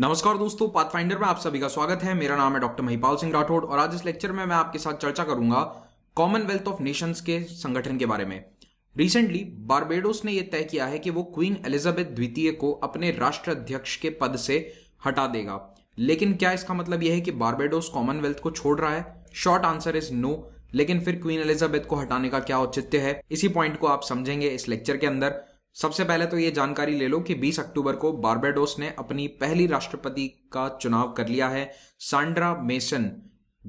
नमस्कार दोस्तों पाथफाइंडर में आप सभी का स्वागत है मेरा नाम है डॉक्टर महिपाल सिंह राठौड़ और आज इस लेक्चर में मैं आपके साथ चर्चा करूंगा कॉमनवेल्थ ऑफ नेशंस के संगठन के बारे में रिसेंटली बारबेडोस ने यह तय किया है कि वो क्वीन एलिजाबेथ द्वितीय को अपने राष्ट्र अध्यक्ष के पद से हटा देगा लेकिन क्या इसका मतलब यह है कि बारबेडोस कॉमनवेल्थ को छोड़ रहा है शॉर्ट आंसर इज नो लेकिन फिर क्वीन एलिजाबेथ को हटाने का क्या औचित्य है इसी पॉइंट को आप समझेंगे इस लेक्चर के अंदर सबसे पहले तो ये जानकारी ले लो कि 20 अक्टूबर को बार्बेडोस ने अपनी पहली राष्ट्रपति का चुनाव कर लिया है सांड्रा मेसन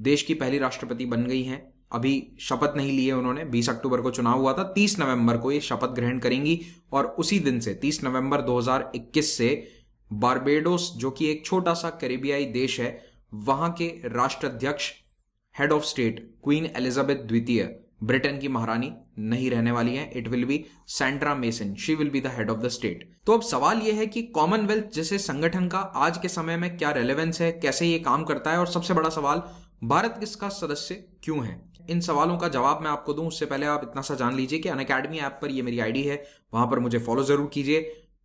देश की पहली राष्ट्रपति बन गई हैं अभी शपथ नहीं लिए उन्होंने 20 अक्टूबर को चुनाव हुआ था 30 नवंबर को ये शपथ ग्रहण करेंगी और उसी दिन से 30 नवंबर 2021 से बार्बेडोस जो कि एक छोटा सा करेबियाई देश है वहां के राष्ट्राध्यक्ष head of state queen Elizabeth द्वितीय ब्रिटेन की महारानी नहीं रहने वाली है it will be Sandra Mason she will be the head of the state तो अब सवाल यह है कि कॉमनवेल्थ जैसे संगठन का आज के समय में क्या रेलेवेंस है कैसे ये काम करता है और सबसे बड़ा सवाल भारत इसका सदस्य क्यों है इन सवालों का जवाब मैं आपको दूं उससे पहले आप इतना सा जान लीजिए कि अन अकेडमी ऐप पर ये मेरी आईडी है वहां पर मुझे फॉलो जरूर कीजिए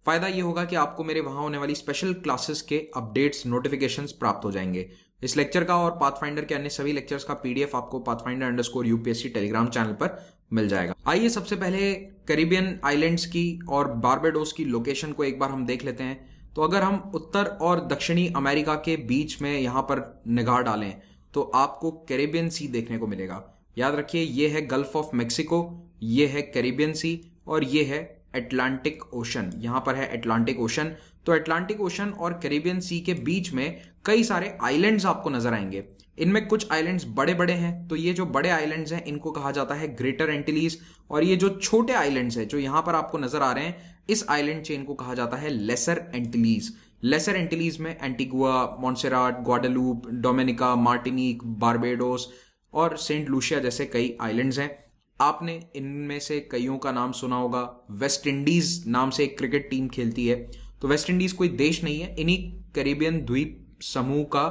फायदा ये होगा कि आपको मेरे वहां होने वाली स्पेशल क्लासेस के अपडेट्स नोटिफिकेशंस प्राप्त हो जाएंगे इस लेक्चर का और पाथफाइंडर के अन्य सभी लेक्चर्स का पीडीएफ आपको Pathfinder underscore UPSC Telegram channel पर मिल जाएगा आइए सबसे पहले करीबियन आइलैंड्स की और बार्बेडोस की लोकेशन को एक बार हम देख लेते हैं तो अगर हम उत्तर और दक्षिणी अमेरिका के बीच में यहां पर निगाह डालें तो आपको कैरेबियन सी देखने को मिलेगा याद रखिए ये है गल्फ ऑफ मेक्सिको ये है कैरेबियन सी और ये है एटलांटिक ओशन यहां पर है एटलांटिक ओशन तो अटलांटिक ओशन और कैरिबियन सी के बीच में कई सारे आइलैंड्स आपको नजर आएंगे इनमें कुछ आइलैंड्स बड़े बड़े हैं तो ये जो बड़े आइलैंड्स हैं इनको कहा जाता है ग्रेटर एंटिलीज और ये जो छोटे आइलैंड्स हैं जो यहां पर आपको नजर आ रहे हैं इस आइलैंड चेन को कहा जाता है लेसर एंटिलीज लेसर एंटिलीज में Antigua Montserrat Guadeloupe Dominica Martinique Barbados और सेंट लूसिया जैसे कई आइलैंड्स हैं आपने इनमें से कईयों का नाम सुना होगा वेस्ट इंडीज नाम से एक क्रिकेट टीम खेलती है तो वेस्ट इंडीज कोई देश नहीं है इन्हीं करेबियन द्वीप समूह का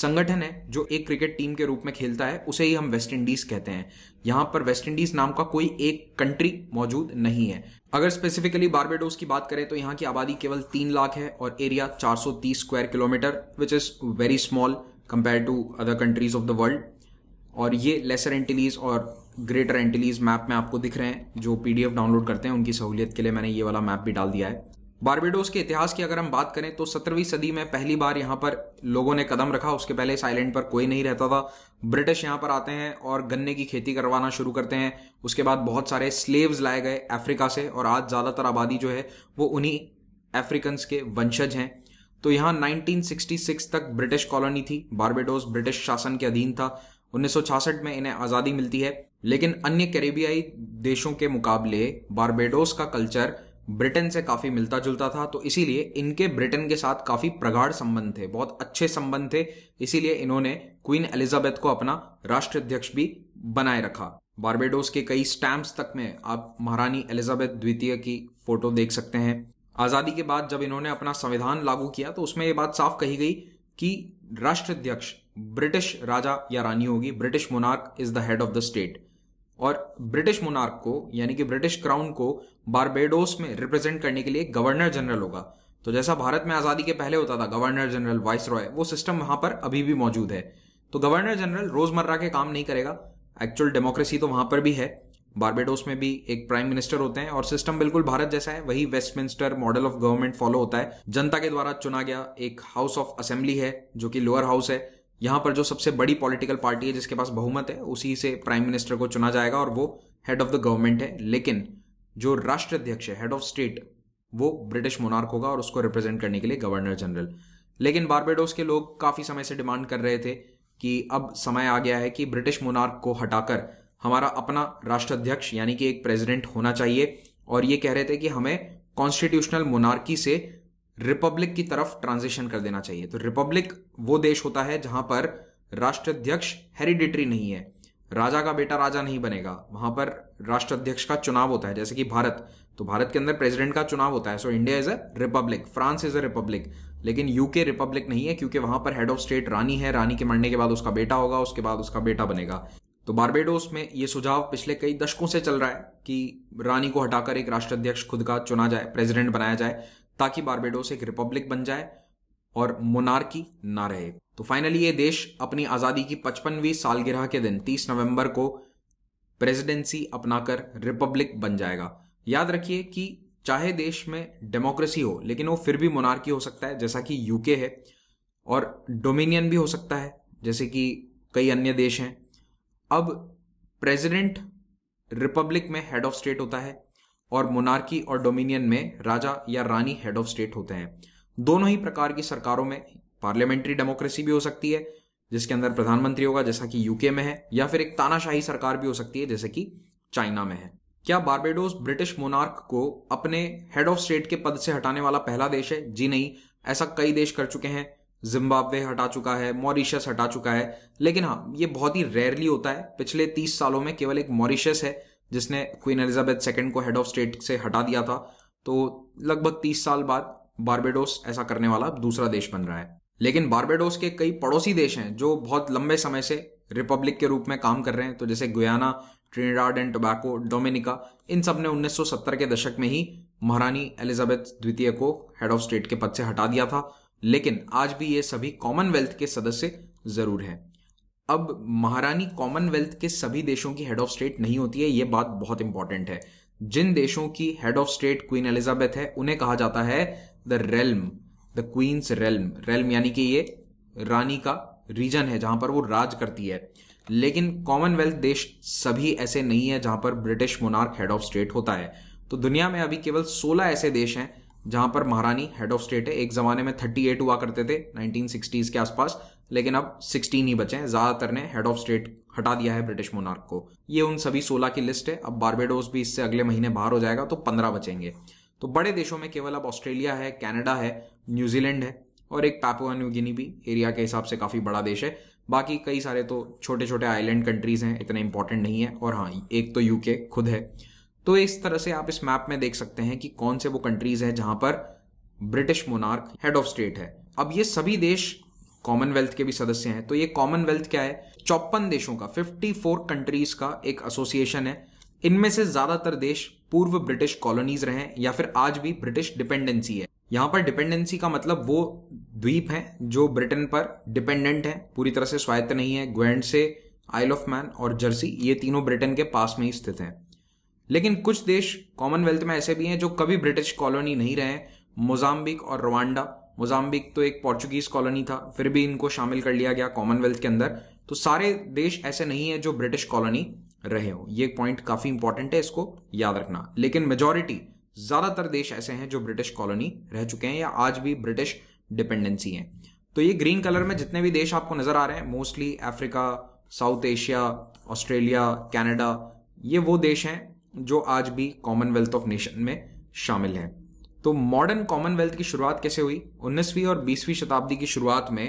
संगठन है जो एक क्रिकेट टीम के रूप में खेलता है उसे ही हम वेस्ट इंडीज कहते हैं यहां पर वेस्ट इंडीज नाम का कोई एक कंट्री मौजूद नहीं है अगर स्पेसिफिकली बारबेडोस की बात करें तो यहाँ की आबादी केवल तीन लाख है और area 430 square kilometre which is very small compare to other countries of the world और ये लेसर एंटिलीज और ग्रेटर एंटिलीज मैप में आपको दिख रहे हैं जो पीडीएफ डाउनलोड करते हैं उनकी सहूलियत के लिए मैंने ये वाला मैप भी डाल दिया है बारबेडोस के इतिहास की अगर हम बात करें तो सत्रहवीं सदी में पहली बार यहाँ पर लोगों ने कदम रखा उसके पहले इस आइलैंड पर कोई नहीं रहता था ब्रिटिश यहाँ पर आते हैं और गन्ने की खेती करवाना शुरू करते हैं उसके बाद बहुत सारे स्लेव्स लाए गए अफ्रीका से और आज ज़्यादातर आबादी जो है वो उन्हीं अफ्रीकन्स के वंशज हैं तो यहाँ 1966 तक ब्रिटिश कॉलोनी थी बारबेडोस ब्रिटिश शासन के अधीन था उन्नीस में इन्हें आज़ादी मिलती है लेकिन अन्य कैरेबियाई देशों के मुकाबले बारबेडोस का कल्चर ब्रिटेन से काफी मिलता जुलता था तो इसीलिए इनके ब्रिटेन के साथ काफी प्रगाढ़ संबंध थे बहुत अच्छे संबंध थे इसीलिए इन्होंने क्वीन एलिजाबेथ को अपना राष्ट्र अध्यक्ष भी बनाए रखा बार्बेडोस के कई स्टैम्प्स तक में आप महारानी एलिजाबेथ द्वितीय की फोटो देख सकते हैं आजादी के बाद जब इन्होंने अपना संविधान लागू किया तो उसमें यह बात साफ कही गई कि राष्ट्राध्यक्ष ब्रिटिश राजा या रानी होगी British monarch is the head of the state और ब्रिटिश मोनार्क को यानी कि ब्रिटिश क्राउन को बारबेडोस में रिप्रेजेंट करने के लिए गवर्नर जनरल होगा तो जैसा भारत में आज़ादी के पहले होता था गवर्नर जनरल वाइस रॉय वो सिस्टम वहां पर अभी भी मौजूद है तो गवर्नर जनरल रोजमर्रा के काम नहीं करेगा एक्चुअल डेमोक्रेसी तो वहां पर भी है बारबेडोस में भी एक प्राइम मिनिस्टर होते हैं और सिस्टम बिल्कुल भारत जैसा है वही Westminster model of government follow होता है जनता के द्वारा चुना गया एक हाउस ऑफ असेंबली है जो कि लोअर हाउस है यहाँ पर जो सबसे बड़ी पॉलिटिकल पार्टी है जिसके पास बहुमत है उसी से प्राइम मिनिस्टर को चुना जाएगा और वो हेड ऑफ द गवर्नमेंट है लेकिन जो राष्ट्राध्यक्ष है हेड ऑफ स्टेट वो ब्रिटिश मोनार्क होगा और उसको रिप्रेजेंट करने के लिए गवर्नर जनरल लेकिन बारबेडोस के लोग काफ़ी समय से डिमांड कर रहे थे कि अब समय आ गया है कि ब्रिटिश मोनार्क को हटाकर हमारा अपना राष्ट्राध्यक्ष यानी कि एक प्रेसिडेंट होना चाहिए और ये कह रहे थे कि हमें कॉन्स्टिट्यूशनल मोनार्की से रिपब्लिक की तरफ ट्रांजिशन कर देना चाहिए तो रिपब्लिक वो देश होता है जहां पर राष्ट्राध्यक्ष हेरिडिटरी नहीं है राजा का बेटा राजा नहीं बनेगा वहां पर राष्ट्राध्यक्ष का चुनाव होता है जैसे कि भारत तो भारत के अंदर प्रेसिडेंट का चुनाव होता है so India is a republic France is a republic लेकिन यूके रिपब्लिक नहीं है क्योंकि वहां पर हेड ऑफ स्टेट रानी है रानी के मरने के बाद उसका बेटा होगा उसके बाद उसका बेटा बनेगा तो बारबेडोस में ये सुझाव पिछले कई दशकों से चल रहा है कि रानी को हटाकर एक राष्ट्राध्यक्ष खुद का चुना जाए प्रेसिडेंट बनाया जाए ताकि बारबेडोस एक रिपब्लिक बन जाए और मोनार्की ना रहे तो फाइनली ये देश अपनी आज़ादी की पचपनवीं सालगिरह के दिन 30 नवंबर को प्रेसिडेंसी अपनाकर रिपब्लिक बन जाएगा याद रखिए कि चाहे देश में डेमोक्रेसी हो लेकिन वो फिर भी मोनार्की हो सकता है जैसा कि यूके है और डोमिनियन भी हो सकता है जैसे कि कई अन्य देश हैं अब प्रेसिडेंट रिपब्लिक में हेड ऑफ स्टेट होता है और मोनार्की और डोमिनियन में राजा या रानी हेड ऑफ स्टेट होते हैं दोनों ही प्रकार की सरकारों में पार्लियामेंट्री डेमोक्रेसी भी हो सकती है जिसके अंदर प्रधानमंत्री होगा जैसा कि यूके में है या फिर एक तानाशाही सरकार भी हो सकती है जैसे कि चाइना में है क्या बारबेडोस ब्रिटिश मोनार्क को अपने हेड ऑफ स्टेट के पद से हटाने वाला पहला देश है जी नहीं ऐसा कई देश कर चुके हैं जिम्बाब्वे हटा चुका है मॉरिशस हटा चुका है लेकिन हाँ ये बहुत ही रेयरली होता है पिछले तीस सालों में केवल एक मॉरिशस है जिसने क्वीन एलिजाबेथ सेकेंड को हेड ऑफ स्टेट से हटा दिया था तो लगभग तीस साल बाद बारबेडोस ऐसा करने वाला दूसरा देश बन रहा है लेकिन बारबेडोस के कई पड़ोसी देश हैं जो बहुत लंबे समय से रिपब्लिक के रूप में काम कर रहे हैं तो जैसे Guyana Trinidad and Tobago Dominica इन सब ने 1970 के दशक में ही महारानी एलिजाबेथ द्वितीय को हेड ऑफ स्टेट के पद से हटा दिया था लेकिन आज भी ये सभी कॉमनवेल्थ के सदस्य जरूर हैं अब महारानी कॉमनवेल्थ के सभी देशों की हेड ऑफ स्टेट नहीं होती है यह बात बहुत इंपॉर्टेंट है जिन देशों की head of state queen Elizabeth है उन्हें कहा जाता है the realm the queen's realm realm यानी कि ये रानी का रीजन है जहां पर वो राज करती है लेकिन कॉमनवेल्थ देश सभी ऐसे नहीं है जहां पर British monarch head of state होता है तो दुनिया में अभी केवल 16 ऐसे देश हैं जहां पर महारानी हेड ऑफ स्टेट है एक जमाने में 38 हुआ करते थे 1960s के आसपास लेकिन अब 16 ही बचे हैं ज़्यादातर ने हेड ऑफ स्टेट हटा दिया है ब्रिटिश मोनार्क को ये उन सभी 16 की लिस्ट है अब बारबेडोस भी इससे अगले महीने बाहर हो जाएगा तो 15 बचेंगे तो बड़े देशों में केवल अब ऑस्ट्रेलिया है कैनेडा है न्यूजीलैंड है और एक पैपुआ न्यू गिनी भी एरिया के हिसाब से काफ़ी बड़ा देश है बाकी कई सारे तो छोटे छोटे आइलैंड कंट्रीज हैं इतने इंपॉर्टेंट नहीं है और हाँ एक तो यूके खुद है तो इस तरह से आप इस मैप में देख सकते हैं कि कौन से वो कंट्रीज हैं जहां पर British monarch head of state है अब ये सभी देश कॉमनवेल्थ के भी सदस्य हैं तो ये कॉमनवेल्थ क्या है चौपन देशों का 54 कंट्रीज का एक एसोसिएशन है इनमें से ज्यादातर देश पूर्व ब्रिटिश कॉलोनीज रहे हैं या फिर आज भी ब्रिटिश डिपेंडेंसी है यहां पर डिपेंडेंसी का मतलब वो द्वीप है जो ब्रिटेन पर डिपेंडेंट है पूरी तरह से स्वायत्त नहीं है ग्वेंड से आइल ऑफ मैन और जर्सी ये तीनों ब्रिटेन के पास में ही स्थित हैं लेकिन कुछ देश कॉमनवेल्थ में ऐसे भी हैं जो कभी ब्रिटिश कॉलोनी नहीं रहे मोजाम्बिक और रवांडा मोजाम्बिक तो एक पोर्चुगीज कॉलोनी था फिर भी इनको शामिल कर लिया गया कॉमनवेल्थ के अंदर तो सारे देश ऐसे नहीं है जो ब्रिटिश कॉलोनी रहे हो ये पॉइंट काफी इंपॉर्टेंट है इसको याद रखना लेकिन मेजोरिटी ज्यादातर देश ऐसे हैं जो ब्रिटिश कॉलोनी रह चुके हैं या आज भी ब्रिटिश डिपेंडेंसी है तो ये ग्रीन कलर में जितने भी देश आपको नजर आ रहे हैं mostly Africa south Asia Australia Canada ये वो देश हैं जो आज भी कॉमनवेल्थ ऑफ नेशन में शामिल हैं तो मॉडर्न कॉमनवेल्थ की शुरुआत कैसे हुई 19वीं और 20वीं शताब्दी की शुरुआत में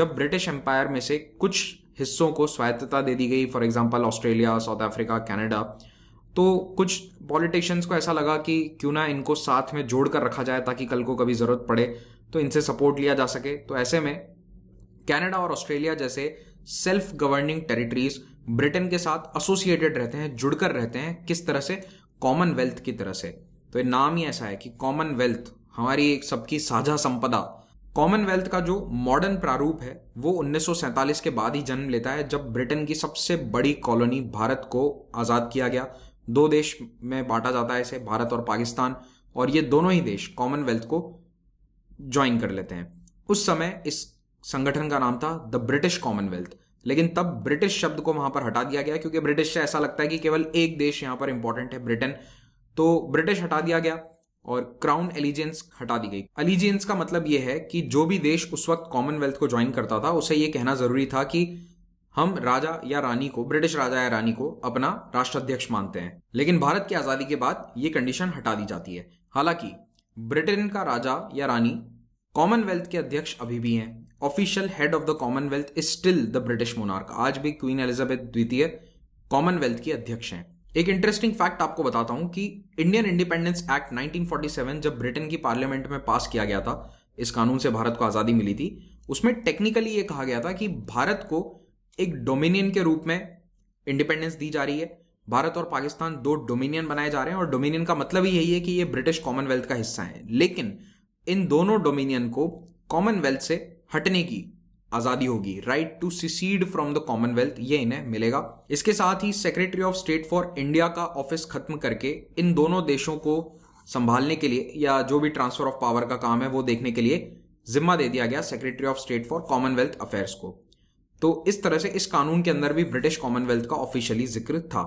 जब ब्रिटिश एम्पायर में से कुछ हिस्सों को स्वायत्तता दे दी गई for example Australia south Africa Canada तो कुछ पॉलिटिशियंस को ऐसा लगा कि क्यों ना इनको साथ में जोड़कर रखा जाए ताकि कल को कभी ज़रूरत पड़े तो इनसे सपोर्ट लिया जा सके तो ऐसे में कनाडा और ऑस्ट्रेलिया जैसे सेल्फ गवर्निंग टेरिटरीज ब्रिटेन के साथ एसोसिएटेड रहते हैं जुड़कर रहते हैं किस तरह से कॉमनवेल्थ की तरह से तो ये नाम ही ऐसा है कि कॉमनवेल्थ हमारी एक सबकी साझा संपदा कॉमनवेल्थ का जो मॉडर्न प्रारूप है वो 1947 के बाद ही जन्म लेता है जब ब्रिटेन की सबसे बड़ी कॉलोनी भारत को आज़ाद किया गया दो देश में बांटा जाता है इसे भारत और पाकिस्तान और ये दोनों ही देश कॉमनवेल्थ को ज्वाइन कर लेते हैं उस समय इस संगठन का नाम था द ब्रिटिश कॉमनवेल्थ लेकिन तब ब्रिटिश शब्द को वहां पर हटा दिया गया क्योंकि ब्रिटिश से ऐसा लगता है कि केवल एक देश यहां पर इंपॉर्टेंट है ब्रिटेन तो ब्रिटिश हटा दिया गया और क्राउन एलिजेंस हटा दी गई एलिजेंस का मतलब यह है कि जो भी देश उस वक्त कॉमनवेल्थ को ज्वाइन करता था उसे यह कहना जरूरी था कि हम राजा या रानी को ब्रिटिश राजा या रानी को अपना राष्ट्राध्यक्ष मानते हैं लेकिन भारत की आजादी के बाद ये कंडीशन हटा दी जाती है हालांकि ब्रिटेन का राजा या रानी कॉमनवेल्थ के अध्यक्ष अभी भी हैं official head of the commonwealth is still the British monarch आज भी क्वीन एलिजाबेथ द्वितीय कॉमनवेल्थ की अध्यक्ष हैं एक इंटरेस्टिंग फैक्ट आपको बताता हूं कि इंडियन इंडिपेंडेंस एक्ट 1947 जब ब्रिटेन की पार्लियामेंट में पास किया गया था इस कानून से भारत को आज़ादी मिली थी उसमें टेक्निकली ये कहा गया था कि भारत को एक डोमिनियन के रूप में इंडिपेंडेंस दी जा रही है भारत और पाकिस्तान दो डोमिनियन बनाए जा रहे हैं और डोमिनियन का मतलब ही यही है कि ये ब्रिटिश कॉमनवेल्थ का हिस्सा है लेकिन इन दोनों डोमिनियन को कॉमनवेल्थ से हटने की आज़ादी होगी right to secede from the commonwealth ये इन्हें मिलेगा इसके साथ ही secretary of state for India का ऑफिस खत्म करके इन दोनों देशों को संभालने के लिए या जो भी ट्रांसफर ऑफ पावर का काम है वो देखने के लिए जिम्मा दे दिया गया secretary of state for commonwealth affairs को तो इस तरह से इस कानून के अंदर भी ब्रिटिश कॉमनवेल्थ का ऑफिशियली जिक्र था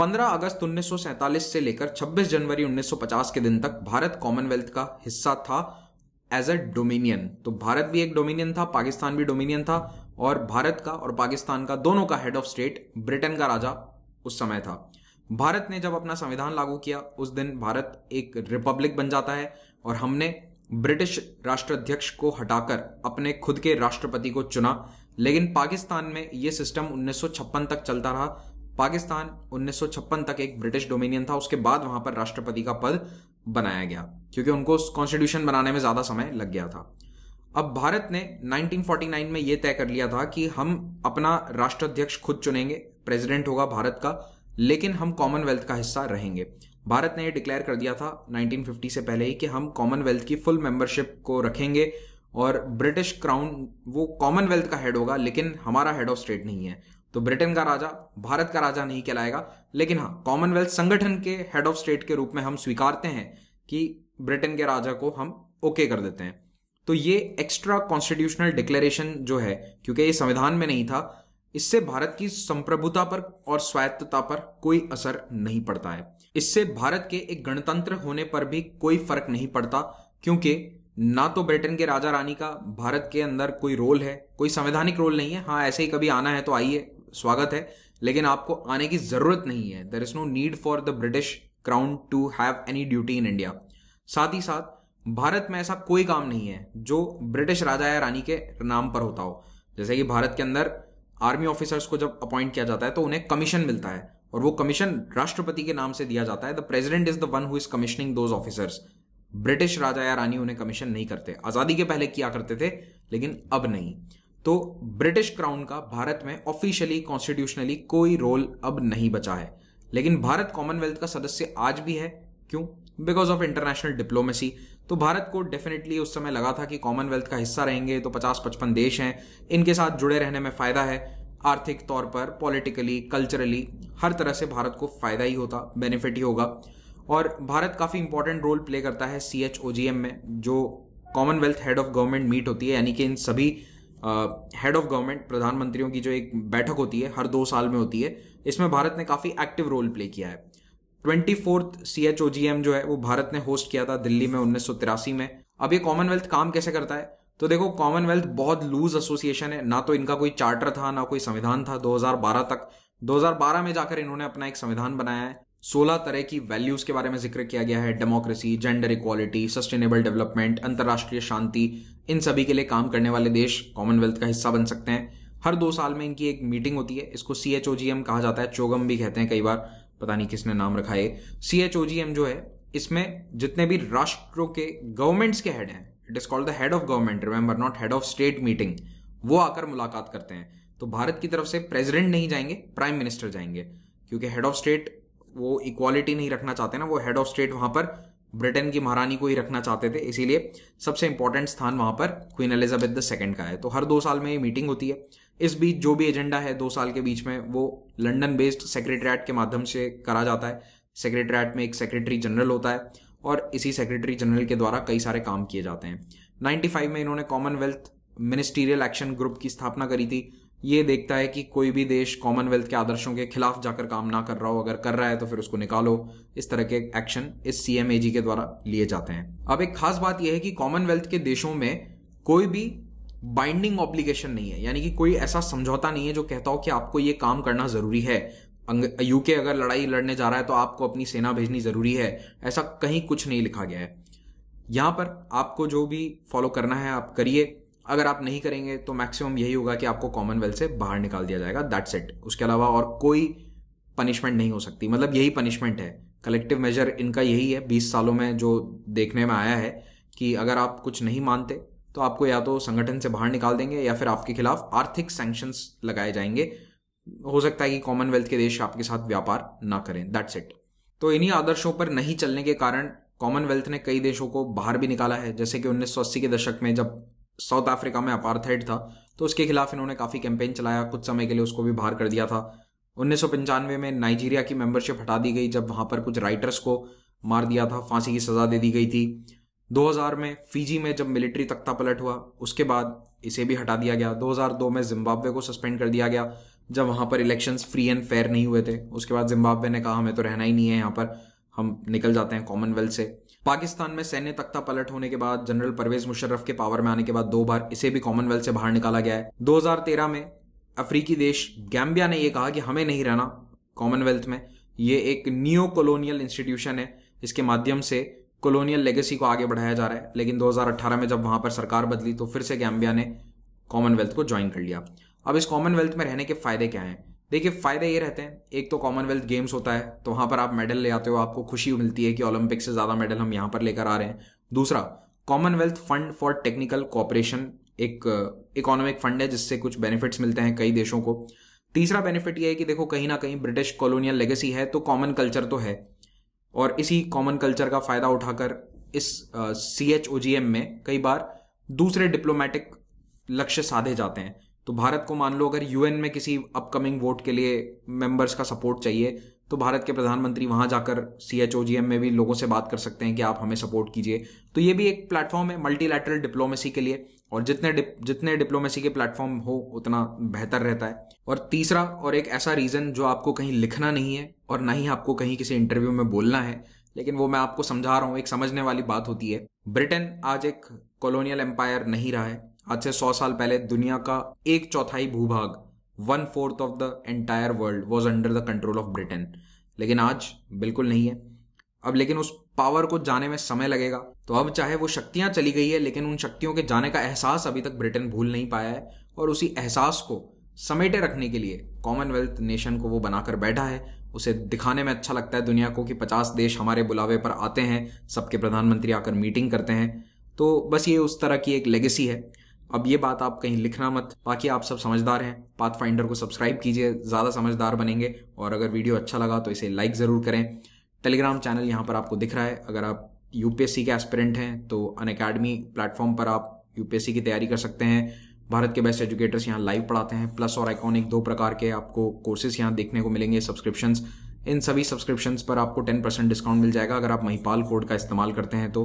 15 अगस्त 1947 से लेकर 26 जनवरी 1950 के दिन तक भारत कॉमनवेल्थ का हिस्सा था एज अ डोमिनियन तो भारत भी एक डोमिनियन था पाकिस्तान भी डोमिनियन था और भारत का और पाकिस्तान का दोनों का हेड ऑफ स्टेट ब्रिटेन का राजा उस समय था भारत ने जब अपना संविधान लागू किया उस दिन भारत एक रिपब्लिक बन जाता है और हमने ब्रिटिश राष्ट्राध्यक्ष को हटाकर अपने खुद के राष्ट्रपति को चुना लेकिन पाकिस्तान में यह सिस्टम 1956 तक चलता रहा पाकिस्तान 1956 तक एक ब्रिटिश डोमिनियन था उसके बाद वहां पर राष्ट्रपति का पद बनाया गया क्योंकि उनको कॉन्स्टिट्यूशन बनाने में ज़्यादा समय लग गया था अब भारत ने 1949 में यह तय कर लिया था कि हम अपना राष्ट्राध्यक्ष खुद चुनेंगे प्रेसिडेंट होगा भारत का लेकिन हम कॉमनवेल्थ का हिस्सा रहेंगे भारत ने यह डिक्लेयर कर दिया था 1950 से पहले ही कि हम कॉमनवेल्थ की फुल मेंबरशिप को रखेंगे और ब्रिटिश क्राउन वो कॉमनवेल्थ का हेड होगा लेकिन हमारा हेड ऑफ स्टेट नहीं है तो ब्रिटेन का राजा भारत का राजा नहीं कहलाएगा लेकिन हाँ कॉमनवेल्थ संगठन के हेड ऑफ स्टेट के रूप में हम स्वीकारते हैं कि ब्रिटेन के राजा को हम ओके कर देते हैं तो ये एक्स्ट्रा कॉन्स्टिट्यूशनल डिक्लेरेशन जो है क्योंकि ये संविधान में नहीं था इससे भारत की संप्रभुता पर और स्वायत्तता पर कोई असर नहीं पड़ता है इससे भारत के एक गणतंत्र होने पर भी कोई फर्क नहीं पड़ता क्योंकि ना तो ब्रिटेन के राजा रानी का भारत के अंदर कोई रोल है कोई संवैधानिक रोल नहीं है हाँ ऐसे ही कभी आना है तो आइए स्वागत है लेकिन आपको आने की जरूरत नहीं है there is no need for the British crown to have any duty in India साथ ही साथ भारत में ऐसा कोई काम नहीं है जो ब्रिटिश राजा या रानी के नाम पर होता हो जैसे कि भारत के अंदर आर्मी ऑफिसर्स को जब अपॉइंट किया जाता है तो उन्हें कमीशन मिलता है और वो कमीशन राष्ट्रपति के नाम से दिया जाता है the president is the one who is commissioning those officers British राजा या रानी उन्हें कमीशन नहीं करते आज़ादी के पहले किया करते थे लेकिन अब नहीं तो ब्रिटिश क्राउन का भारत में ऑफिशियली कॉन्स्टिट्यूशनली कोई रोल अब नहीं बचा है लेकिन भारत कॉमनवेल्थ का सदस्य आज भी है क्यों बिकॉज ऑफ इंटरनेशनल डिप्लोमेसी तो भारत को डेफिनेटली उस समय लगा था कि कॉमनवेल्थ का हिस्सा रहेंगे तो 50-55 देश हैं इनके साथ जुड़े रहने में फ़ायदा है आर्थिक तौर पर पॉलिटिकली कल्चरली हर तरह से भारत को फ़ायदा ही होता बेनिफिट ही होगा और भारत काफ़ी इंपॉर्टेंट रोल प्ले करता है सी एच ओ जी एम में जो commonwealth head of government meet होती है यानी कि इन सभी हेड ऑफ गवर्नमेंट प्रधानमंत्रियों की जो एक बैठक होती है हर दो साल में होती है इसमें भारत ने काफ़ी एक्टिव रोल प्ले किया है twenty fourth C H O G M जो है वो भारत ने होस्ट किया था दिल्ली में उन्नीस सौ तिरासी में अब ये कॉमनवेल्थ काम कैसे करता है तो देखो कॉमनवेल्थ बहुत लूज एसोसिएशन है ना तो इनका कोई चार्टर था ना कोई संविधान था 2012 तक 2012 में जाकर इन्होंने अपना एक संविधान बनाया है सोलह तरह की वैल्यूज के बारे में जिक्र किया गया है democracy gender equality sustainable development अंतर्राष्ट्रीय शांति इन सभी के लिए काम करने वाले देश कॉमनवेल्थ का हिस्सा बन सकते हैं हर दो साल में इनकी एक मीटिंग होती है इसको सी एच ओ जी एम कहा जाता है चोगम भी कहते हैं कई बार पता नहीं किसने नाम रखा है सी एच ओ जी एम जो है इसमें जितने भी राष्ट्रों के गवर्नमेंट्स के हेड हैं it is called the head of government remember not head of state meeting वो आकर मुलाकात करते हैं तो भारत की तरफ से प्रेसिडेंट नहीं जाएंगे प्राइम मिनिस्टर जाएंगे क्योंकि हेड ऑफ स्टेट वो इक्वालिटी नहीं रखना चाहते ना वो हेड ऑफ स्टेट वहाँ पर ब्रिटेन की महारानी को ही रखना चाहते थे इसीलिए सबसे इंपॉर्टेंट स्थान वहाँ पर क्वीन एलिजाबेथ द सेकेंड का है तो हर दो साल में ये मीटिंग होती है इस बीच जो भी एजेंडा है दो साल के बीच में वो लंडन बेस्ड सेक्रेटरीट के माध्यम से करा जाता है सेक्रेटरीट में एक सेक्रेटरी जनरल होता है और इसी सेक्रेटरी जनरल के द्वारा कई सारे काम किए जाते हैं 95 में इन्होंने कॉमनवेल्थ मिनिस्टीरियल एक्शन ग्रुप की स्थापना करी थी ये देखता है कि कोई भी देश कॉमनवेल्थ के आदर्शों के खिलाफ जाकर काम ना कर रहा हो अगर कर रहा है तो फिर उसको निकालो इस तरह के एक्शन इस सी के द्वारा लिए जाते हैं अब एक खास बात यह है कि कॉमनवेल्थ के देशों में कोई भी बाइंडिंग ऑब्लिगेशन नहीं है यानी कि कोई ऐसा समझौता नहीं है जो कहता हो कि आपको ये काम करना जरूरी है यूके अगर लड़ाई लड़ने जा रहा है तो आपको अपनी सेना भेजनी जरूरी है ऐसा कहीं कुछ नहीं लिखा गया है यहां पर आपको जो भी फॉलो करना है आप करिए अगर आप नहीं करेंगे तो मैक्सिमम यही होगा कि आपको कॉमनवेल्थ से बाहर निकाल दिया जाएगा दैट सेट उसके अलावा और कोई पनिशमेंट नहीं हो सकती मतलब यही पनिशमेंट है कलेक्टिव मेजर इनका यही है बीस सालों में जो देखने में आया है कि अगर आप कुछ नहीं मानते तो आपको या तो संगठन से बाहर निकाल देंगे या फिर आपके खिलाफ आर्थिक सैंक्शंस लगाए जाएंगे हो सकता है कि कॉमनवेल्थ के देश आपके साथ व्यापार ना करें दैट्स इट तो इन्हीं आदर्शों पर नहीं चलने के कारण कॉमनवेल्थ ने कई देशों को बाहर भी निकाला है जैसे कि 1980 के दशक में जब साउथ अफ्रीका में अपार्थाइड था तो उसके खिलाफ इन्होंने काफ़ी कैंपेन चलाया कुछ समय के लिए उसको भी बाहर कर दिया था उन्नीस में नाइजीरिया की मेंबरशिप हटा दी गई जब वहां पर कुछ राइटर्स को मार दिया था फांसी की सज़ा दे दी गई थी 2000 में फिजी में जब मिलिट्री तख्ता पलट हुआ उसके बाद इसे भी हटा दिया गया 2002 में जिम्बाब्वे को सस्पेंड कर दिया गया जब वहां पर इलेक्शंस फ्री एंड फेयर नहीं हुए थे उसके बाद जिम्बाब्वे ने कहा हमें तो रहना ही नहीं है यहाँ पर हम निकल जाते हैं कॉमनवेल्थ से पाकिस्तान में सैन्य तख्ता पलट होने के बाद जनरल परवेज मुशर्रफ के पावर में आने के बाद दो बार इसे भी कॉमनवेल्थ से बाहर निकाला गया है 2013 में अफ्रीकी देश गैम्बिया ने यह कहा कि हमें नहीं रहना कॉमनवेल्थ में ये एक न्यू कॉलोनियल इंस्टीट्यूशन है इसके माध्यम से कॉलोनियल लेगेसी को आगे बढ़ाया जा रहा है लेकिन 2018 में जब वहां पर सरकार बदली तो फिर से गैम्बिया ने कॉमनवेल्थ को ज्वाइन कर लिया अब इस कॉमनवेल्थ में रहने के फायदे क्या हैं देखिए फ़ायदे ये रहते हैं एक तो कॉमनवेल्थ गेम्स होता है तो वहां पर आप मेडल ले आते हो आपको खुशी मिलती है कि ओलंपिक से ज़्यादा मेडल हम यहां पर लेकर आ रहे हैं दूसरा commonwealth fund for technical cooperation एक इकोनॉमिक uh, फंड है जिससे कुछ बेनिफिट्स मिलते हैं कई देशों को तीसरा बेनिफिट यह है कि देखो कहीं ना कहीं ब्रिटिश कॉलोनियल लेगेसी है तो कॉमन कल्चर तो है और इसी कॉमन कल्चर का फ़ायदा उठाकर इस सी एच ओ जी एम में कई बार दूसरे डिप्लोमेटिक लक्ष्य साधे जाते हैं तो भारत को मान लो अगर यूएन में किसी अपकमिंग वोट के लिए मेंबर्स का सपोर्ट चाहिए तो भारत के प्रधानमंत्री वहां जाकर सी एच में भी लोगों से बात कर सकते हैं कि आप हमें सपोर्ट कीजिए तो ये भी एक प्लेटफॉर्म है मल्टीलैटरल डिप्लोमेसी के लिए और जितने डिप, जितने डिप्लोमेसी के प्लेटफॉर्म हो उतना बेहतर रहता है और तीसरा और एक ऐसा रीज़न जो आपको कहीं लिखना नहीं है और ना ही आपको कहीं किसी इंटरव्यू में बोलना है लेकिन वो मैं आपको समझा रहा हूँ एक समझने वाली बात होती है ब्रिटेन आज एक कॉलोनियल एम्पायर नहीं रहा है आज से सौ साल पहले दुनिया का एक चौथाई भूभाग one fourth of the entire world was under the control of Britain लेकिन आज बिल्कुल नहीं है अब लेकिन उस पावर को जाने में समय लगेगा तो अब चाहे वो शक्तियां चली गई है लेकिन उन शक्तियों के जाने का एहसास अभी तक ब्रिटेन भूल नहीं पाया है और उसी एहसास को समेटे रखने के लिए कॉमनवेल्थ नेशन को वो बनाकर बैठा है उसे दिखाने में अच्छा लगता है दुनिया को कि पचास देश हमारे बुलावे पर आते हैं सबके प्रधानमंत्री आकर मीटिंग करते हैं तो बस ये उस तरह की एक लेगेसी है अब ये बात आप कहीं लिखना मत बाकी आप सब समझदार हैं पाथ फाइंडर को सब्सक्राइब कीजिए ज़्यादा समझदार बनेंगे और अगर वीडियो अच्छा लगा तो इसे लाइक ज़रूर करें टेलीग्राम चैनल यहाँ पर आपको दिख रहा है अगर आप यूपीएससी के एस्पिरेंट हैं तो अन अकेडमी प्लेटफॉर्म पर आप यूपीएससी की तैयारी कर सकते हैं भारत के बेस्ट एजुकेटर्स यहाँ लाइव पढ़ाते हैं प्लस और आइकॉनिक दो प्रकार के आपको कोर्सेज यहाँ देखने को मिलेंगे सब्सक्रिप्शंस इन सभी सब्सक्रिप्शंस पर आपको 10% डिस्काउंट मिल जाएगा अगर आप महिपाल कोड का इस्तेमाल करते हैं तो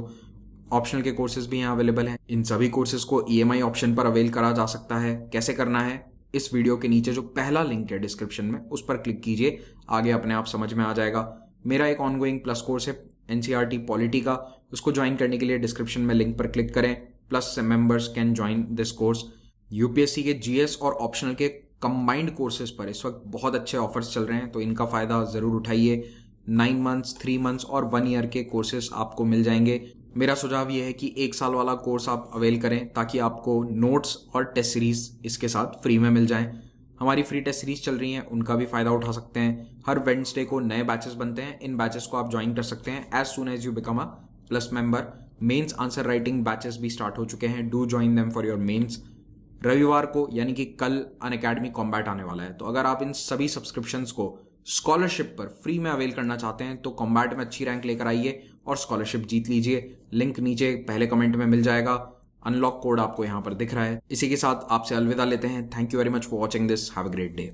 ऑप्शनल के कोर्सेज भी यहाँ अवेलेबल हैं इन सभी कोर्सेज को ई e ऑप्शन पर अवेल करा जा सकता है कैसे करना है इस वीडियो के नीचे जो पहला लिंक है डिस्क्रिप्शन में उस पर क्लिक कीजिए आगे अपने आप समझ में आ जाएगा मेरा एक ऑनगोइंग प्लस कोर्स है एनसीआर पॉलिटी e का उसको ज्वाइन करने के लिए डिस्क्रिप्शन में लिंक पर क्लिक करें plus members can join this course UPSC के जीएस और ऑप्शनल के कंबाइंड कोर्सेज पर इस वक्त बहुत अच्छे ऑफर्स चल रहे हैं तो इनका फायदा जरूर उठाइए नाइन मंथ्स थ्री मंथ्स और वन ईयर के कोर्सेज आपको मिल जाएंगे मेरा सुझाव यह है कि एक साल वाला कोर्स आप अवेल करें ताकि आपको नोट्स और टेस्ट सीरीज़ इसके साथ फ्री में मिल जाएं हमारी फ्री टेस्ट सीरीज चल रही है उनका भी फायदा उठा सकते हैं हर वेंसडे को नए बैचेस बनते हैं इन बैचेस को आप ज्वाइन कर सकते हैं as soon as you become a plus member mains answer writing batches भी स्टार्ट हो चुके हैं do join them for your mains रविवार को यानी कि कल अन अकेडमी कॉम्बैट आने वाला है तो अगर आप इन सभी सब्सक्रिप्शन को स्कॉलरशिप पर फ्री में अवेल करना चाहते हैं तो कॉम्बैट में अच्छी रैंक लेकर आइए और स्कॉलरशिप जीत लीजिए लिंक नीचे पहले कमेंट में मिल जाएगा अनलॉक कोड आपको यहाँ पर दिख रहा है इसी के साथ आपसे अलविदा लेते हैं thank you very much for watching this have a great day